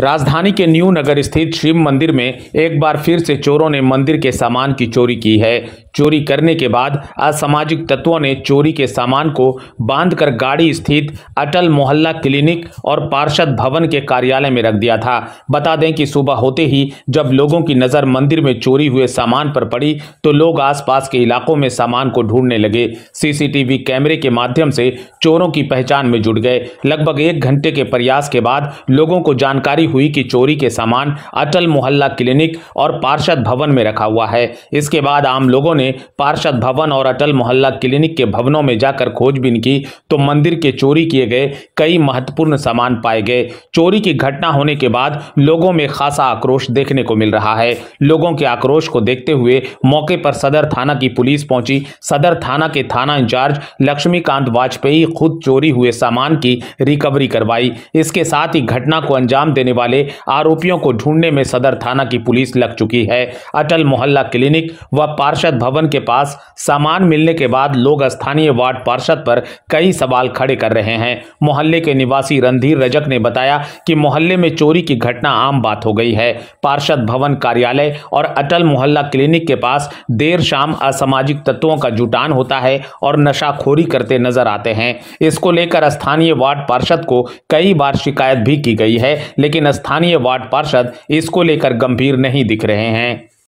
राजधानी के न्यू नगर स्थित शिव मंदिर में एक बार फिर से चोरों ने मंदिर के सामान की चोरी की है चोरी करने के बाद असामाजिक तत्वों ने चोरी के सामान को बांधकर गाड़ी स्थित अटल मोहल्ला क्लिनिक और पार्षद भवन के कार्यालय में रख दिया था बता दें कि सुबह होते ही जब लोगों की नज़र मंदिर में चोरी हुए सामान पर पड़ी तो लोग आसपास के इलाकों में सामान को ढूंढने लगे सीसीटीवी कैमरे के माध्यम से चोरों की पहचान में जुट गए लगभग एक घंटे के प्रयास के बाद लोगों को जानकारी हुई कि चोरी के सामान अटल मोहल्ला क्लिनिक और पार्षद भवन में रखा हुआ है इसके बाद आम लोगों ने पार्षद भवन और अटल मोहल्ला क्लिनिक के भवनों में जाकर खोजबीन की तो मंदिर के चोरी किए गए कई महत्वपूर्ण सामान पाए गए चोरी की घटना होने के बाद लोगों में खासा आक्रोश देखने को मिल रहा है लोगों के आक्रोश को देखते हुए मौके पर सदर थाना की पुलिस पहुंची सदर थाना के थाना इंचार्ज लक्ष्मीकांत वाजपेयी खुद चोरी हुए सामान की रिकवरी करवाई इसके साथ ही घटना को अंजाम देने वाले आरोपियों को ढूंढने में सदर थाना की पुलिस लग चुकी है अटल मोहल्ला क्लिनिक व पार्षद भवन के पास सामान मिलने के बाद लोग स्थानीय वार्ड पार्षद पर कई सवाल खड़े कर रहे हैं मोहल्ले के निवासी रणधीर रजक ने बताया कि मोहल्ले में चोरी की घटना आम बात हो गई है पार्षद भवन कार्यालय और अटल मोहल्ला क्लिनिक के पास देर शाम असामाजिक तत्वों का जुटान होता है और नशाखोरी करते नजर आते हैं इसको लेकर स्थानीय वार्ड पार्षद को कई बार शिकायत भी की गई है लेकिन स्थानीय वार्ड पार्षद इसको लेकर गंभीर नहीं दिख रहे हैं